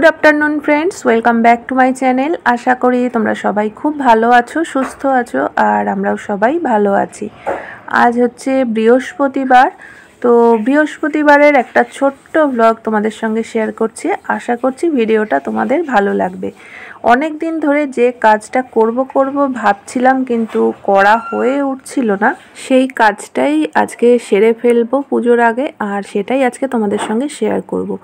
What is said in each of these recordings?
Good afternoon friends welcome back to my channel আশা করি তোমরা সবাই খুব ভালো আছো সুস্থ আছো আর আমরাও সবাই ভালো আছি আজ হচ্ছে বৃহস্পতিবার তো বৃহস্পতিবারের একটা ছোট্ট ব্লগ তোমাদের সঙ্গে শেয়ার করছি আশা করছি ভিডিওটা তোমাদের ভালো লাগবে অনেক দিন ধরে যে কাজটা করব করব ভাবছিলাম কিন্তু করা হয়ে উঠছিল না সেই কাজটাই আজকে সেরে ফেলবো পুজোর আগে আর সেটাই আজকে তোমাদের সঙ্গে শেয়ার করবো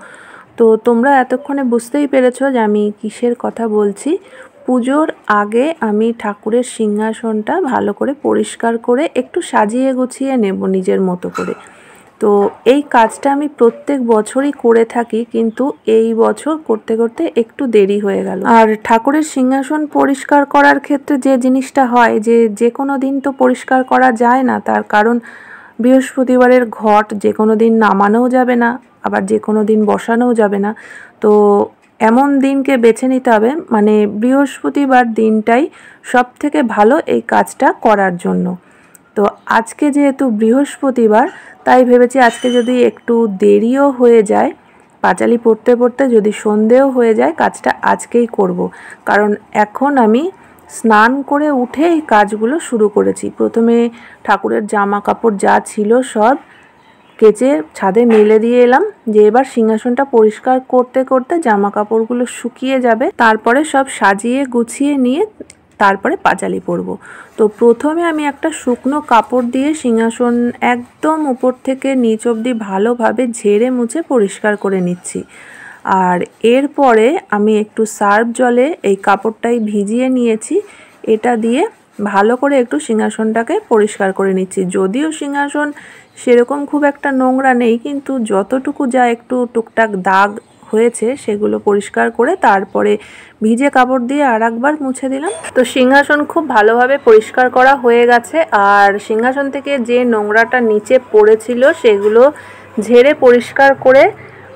তো তোমরা এতক্ষণে বুঝতেই পেরেছ যে আমি কিসের কথা বলছি পুজোর আগে আমি ঠাকুরের সিংহাসনটা ভালো করে পরিষ্কার করে একটু সাজিয়ে গুছিয়ে নেব নিজের মতো করে তো এই কাজটা আমি প্রত্যেক বছরই করে থাকি কিন্তু এই বছর করতে করতে একটু দেরি হয়ে গেল আর ঠাকুরের সিংহাসন পরিষ্কার করার ক্ষেত্রে যে জিনিসটা হয় যে যে কোনো দিন তো পরিষ্কার করা যায় না তার কারণ বৃহস্পতিবারের ঘট যে কোনো দিন নামানোও যাবে না আবার যে কোনো দিন বসানোও যাবে না তো এমন দিনকে বেছে নিতে হবে মানে বৃহস্পতিবার দিনটাই সব থেকে ভালো এই কাজটা করার জন্য তো আজকে যেহেতু বৃহস্পতিবার তাই ভেবেছি আজকে যদি একটু দেরিও হয়ে যায় পাঁচালি পড়তে পড়তে যদি সন্ধেও হয়ে যায় কাজটা আজকেই করব। কারণ এখন আমি স্নান করে উঠে এই কাজগুলো শুরু করেছি প্রথমে ঠাকুরের জামা কাপড় যা ছিল সব কেচে ছাদে মেলে দিয়ে এলাম যে এবার সিংহাসনটা পরিষ্কার করতে করতে জামা কাপড়গুলো শুকিয়ে যাবে তারপরে সব সাজিয়ে গুছিয়ে নিয়ে তারপরে পাঁচালি পরব তো প্রথমে আমি একটা শুকনো কাপড় দিয়ে সিংহাসন একদম উপর থেকে নিচ অবধি ভালোভাবে ঝেড়ে মুছে পরিষ্কার করে নিচ্ছি আর এরপরে আমি একটু সার্ফ জলে এই কাপড়টাই ভিজিয়ে নিয়েছি এটা দিয়ে ভালো করে একটু সিংহাসনটাকে পরিষ্কার করে নিচ্ছি যদিও সিংহাসন সেরকম খুব একটা নোংরা নেই কিন্তু যতটুকু যা একটু টুকটাক দাগ হয়েছে সেগুলো পরিষ্কার করে তারপরে ভিজে কাপড় দিয়ে আর একবার মুছে দিলাম তো সিংহাসন খুব ভালোভাবে পরিষ্কার করা হয়ে গেছে আর সিংহাসন থেকে যে নোংরাটা নিচে পড়েছিল সেগুলো ঝেড়ে পরিষ্কার করে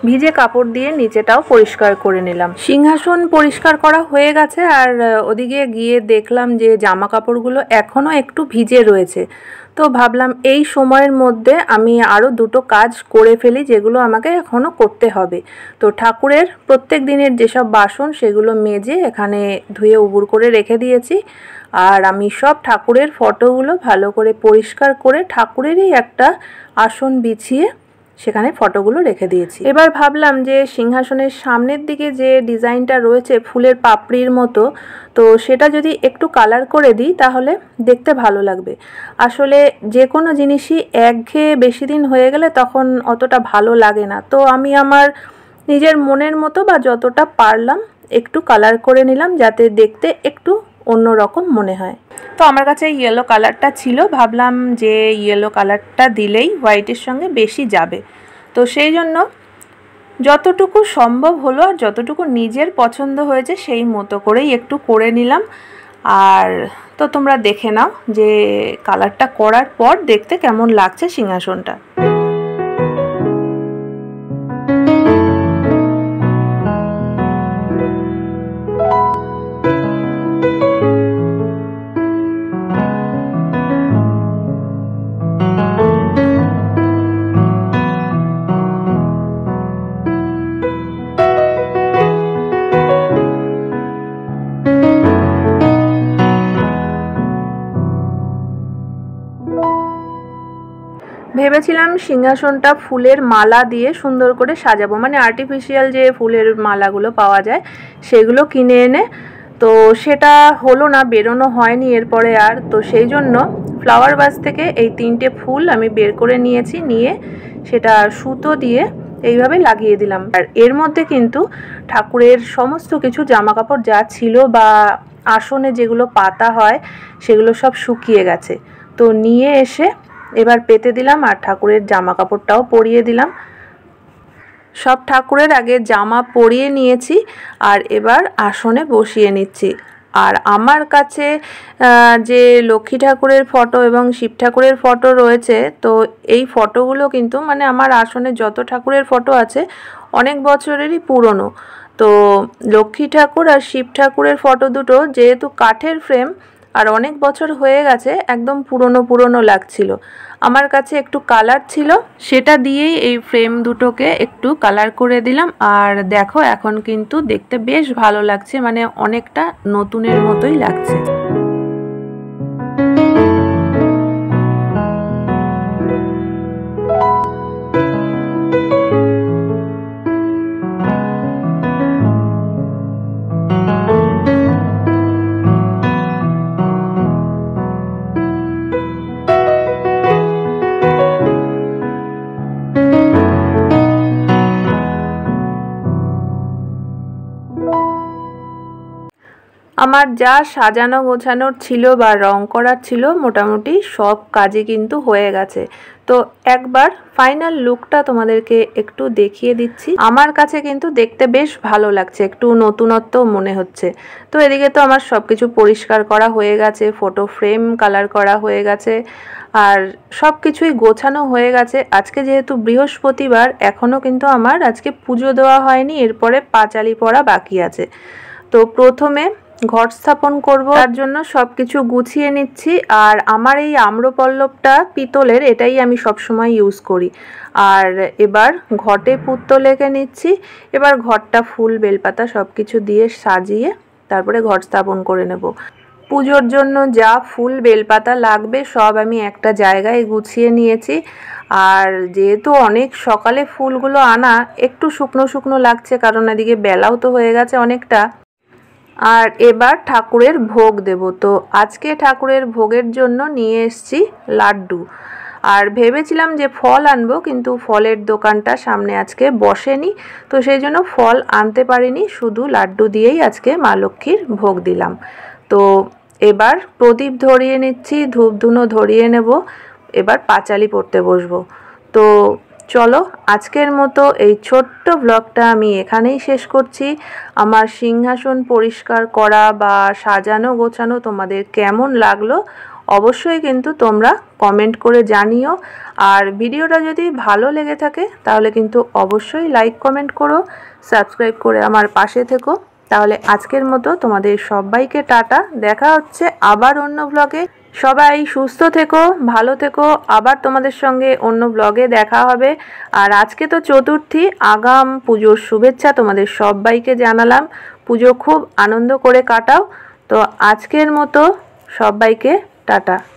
ভিজে কাপড় দিয়ে নিচেটাও পরিষ্কার করে নিলাম সিংহাসন পরিষ্কার করা হয়ে গেছে আর ওদিকে গিয়ে দেখলাম যে জামা কাপড়গুলো এখনও একটু ভিজে রয়েছে তো ভাবলাম এই সময়ের মধ্যে আমি আরও দুটো কাজ করে ফেলি যেগুলো আমাকে এখনও করতে হবে তো ঠাকুরের প্রত্যেক দিনের যেসব বাসন সেগুলো মেজে এখানে ধুয়ে উবুর করে রেখে দিয়েছি আর আমি সব ঠাকুরের ফটোগুলো ভালো করে পরিষ্কার করে ঠাকুরেরই একটা আসন বিছিয়ে সেখানে ফটোগুলো রেখে দিয়েছি এবার ভাবলাম যে সিংহাসনের সামনের দিকে যে ডিজাইনটা রয়েছে ফুলের পাপড়ির মতো তো সেটা যদি একটু কালার করে দিই তাহলে দেখতে ভালো লাগবে আসলে যে কোনো জিনিসই একঘেয়ে বেশি দিন হয়ে গেলে তখন অতটা ভালো লাগে না তো আমি আমার নিজের মনের মতো বা যতটা পারলাম একটু কালার করে নিলাম যাতে দেখতে একটু অন্য রকম মনে হয় তো আমার কাছে ইয়েলো কালারটা ছিল ভাবলাম যে ইয়েলো কালারটা দিলেই হোয়াইটের সঙ্গে বেশি যাবে তো সেই জন্য যতটুকু সম্ভব হলো আর যতটুকু নিজের পছন্দ হয়েছে সেই মতো করেই একটু করে নিলাম আর তো তোমরা দেখে নাও যে কালারটা করার পর দেখতে কেমন লাগছে সিংহাসনটা ভেবেছিলাম সিংহাসনটা ফুলের মালা দিয়ে সুন্দর করে সাজাবো মানে আর্টিফিশিয়াল যে ফুলের মালাগুলো পাওয়া যায় সেগুলো কিনে এনে তো সেটা হলো না বেরোনো হয়নি এরপরে আর তো সেই জন্য ফ্লাওয়ার বাস থেকে এই তিনটে ফুল আমি বের করে নিয়েছি নিয়ে সেটা সুতো দিয়ে এইভাবে লাগিয়ে দিলাম আর এর মধ্যে কিন্তু ঠাকুরের সমস্ত কিছু জামা কাপড় যা ছিল বা আসনে যেগুলো পাতা হয় সেগুলো সব শুকিয়ে গেছে তো নিয়ে এসে এবার পেতে দিলাম আর ঠাকুরের জামা কাপড়টাও পরিয়ে দিলাম সব ঠাকুরের আগে জামা পরিয়ে নিয়েছি আর এবার আসনে বসিয়ে নিচ্ছি আর আমার কাছে যে লক্ষ্মী ঠাকুরের ফটো এবং শিব ঠাকুরের ফটো রয়েছে তো এই ফটোগুলো কিন্তু মানে আমার আসনে যত ঠাকুরের ফটো আছে অনেক বছরেরই পুরনো তো লক্ষ্মী ঠাকুর আর শিব ঠাকুরের ফটো দুটো যেহেতু কাঠের ফ্রেম আর অনেক বছর হয়ে গেছে একদম পুরনো পুরনো লাগছিল আমার কাছে একটু কালার ছিল সেটা দিয়েই এই ফ্রেম দুটোকে একটু কালার করে দিলাম আর দেখো এখন কিন্তু দেখতে বেশ ভালো লাগছে মানে অনেকটা নতুনের মতোই লাগছে আমার যা সাজানো গোছানোর ছিল বা রং করার ছিল মোটামুটি সব কাজে কিন্তু হয়ে গেছে তো একবার ফাইনাল লুকটা তোমাদেরকে একটু দেখিয়ে দিচ্ছি আমার কাছে কিন্তু দেখতে বেশ ভালো লাগছে একটু নতুনত্ব মনে হচ্ছে তো এদিকে তো আমার সব কিছু পরিষ্কার করা হয়ে গেছে ফটো ফ্রেম কালার করা হয়ে গেছে আর সব কিছুই গোছানো হয়ে গেছে আজকে যেহেতু বৃহস্পতিবার এখনও কিন্তু আমার আজকে পুজো দেওয়া হয়নি এরপরে পাঁচালি পড়া বাকি আছে তো প্রথমে ঘট স্থাপন করব তার জন্য সব কিছু গুছিয়ে নিচ্ছি আর আমার এই আম্রপল্লবটা পিতলের এটাই আমি সবসময় ইউজ করি আর এবার ঘটে পুত্ত লেখে নিচ্ছি এবার ঘরটা ফুল বেলপাতা সব কিছু দিয়ে সাজিয়ে তারপরে ঘট স্থাপন করে নেব পুজোর জন্য যা ফুল বেলপাতা লাগবে সব আমি একটা জায়গায় গুছিয়ে নিয়েছি আর যেহেতু অনেক সকালে ফুলগুলো আনা একটু শুকনো শুকনো লাগছে কারণ এদিকে বেলাও তো হয়ে গেছে অনেকটা আর এবার ঠাকুরের ভোগ দেব তো আজকে ঠাকুরের ভোগের জন্য নিয়ে এসছি লাড্ডু আর ভেবেছিলাম যে ফল আনবো কিন্তু ফলের দোকানটা সামনে আজকে বসেনি তো সেই জন্য ফল আনতে পারিনি শুধু লাড্ডু দিয়েই আজকে মা লক্ষ্মীর ভোগ দিলাম তো এবার প্রদীপ ধরিয়ে নিচ্ছি ধূপ ধুনো ধরিয়ে নেব এবার পাঁচালি পড়তে বসবো তো চলো আজকের মতো এই ছোট্ট ব্লগটা আমি এখানেই শেষ করছি আমার সিংহাসন পরিষ্কার করা বা সাজানো গোছানো তোমাদের কেমন লাগলো অবশ্যই কিন্তু তোমরা কমেন্ট করে জানিও আর ভিডিওটা যদি ভালো লেগে থাকে তাহলে কিন্তু অবশ্যই লাইক কমেন্ট করো সাবস্ক্রাইব করে আমার পাশে থেকো তাহলে আজকের মতো তোমাদের সবাইকে টাটা দেখা হচ্ছে আবার অন্য ব্লগে সবাই সুস্থ থেকো ভালো থেকো আবার তোমাদের সঙ্গে অন্য ব্লগে দেখা হবে আর আজকে তো চতুর্থী আগাম পুজোর শুভেচ্ছা তোমাদের সবাইকে জানালাম পুজো খুব আনন্দ করে কাটাও তো আজকের মতো সবাইকে টাটা